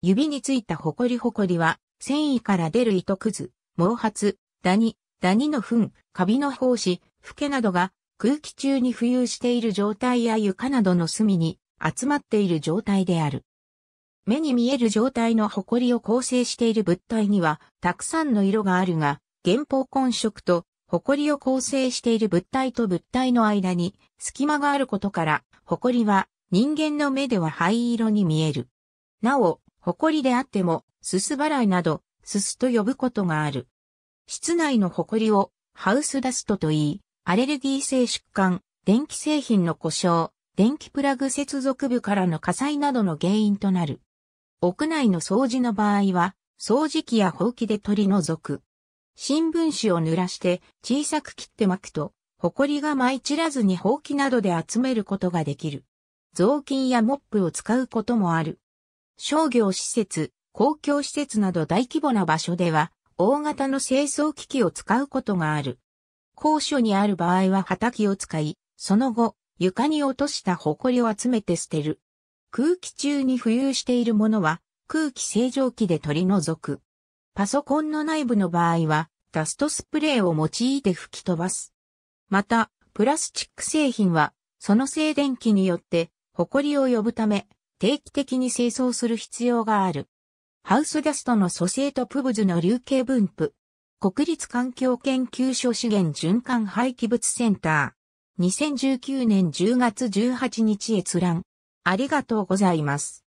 指についたホコリホコリは、繊維から出る糸くず、毛髪、ダニ、ダニの糞、カビの胞子、フケなどが空気中に浮遊している状態や床などの隅に集まっている状態である。目に見える状態のホコリを構成している物体にはたくさんの色があるが、原方根色とホコリを構成している物体と物体の間に隙間があることから、ホコリは人間の目では灰色に見える。なお、埃であっても、すす払いなど、すすと呼ぶことがある。室内の埃をハウスダストと言い、アレルギー性疾患、電気製品の故障、電気プラグ接続部からの火災などの原因となる。屋内の掃除の場合は、掃除機やほうきで取り除く。新聞紙を濡らして小さく切って巻くと、埃が舞い散らずにほうきなどで集めることができる。雑巾やモップを使うこともある。商業施設、公共施設など大規模な場所では、大型の清掃機器を使うことがある。高所にある場合は畑を使い、その後、床に落とした埃を集めて捨てる。空気中に浮遊しているものは、空気清浄機で取り除く。パソコンの内部の場合は、ダストスプレーを用いて吹き飛ばす。また、プラスチック製品は、その静電気によって、埃を呼ぶため、定期的に清掃する必要がある。ハウスダストの蘇生とプブズの流形分布。国立環境研究所資源循環廃棄物センター。2019年10月18日閲覧。ありがとうございます。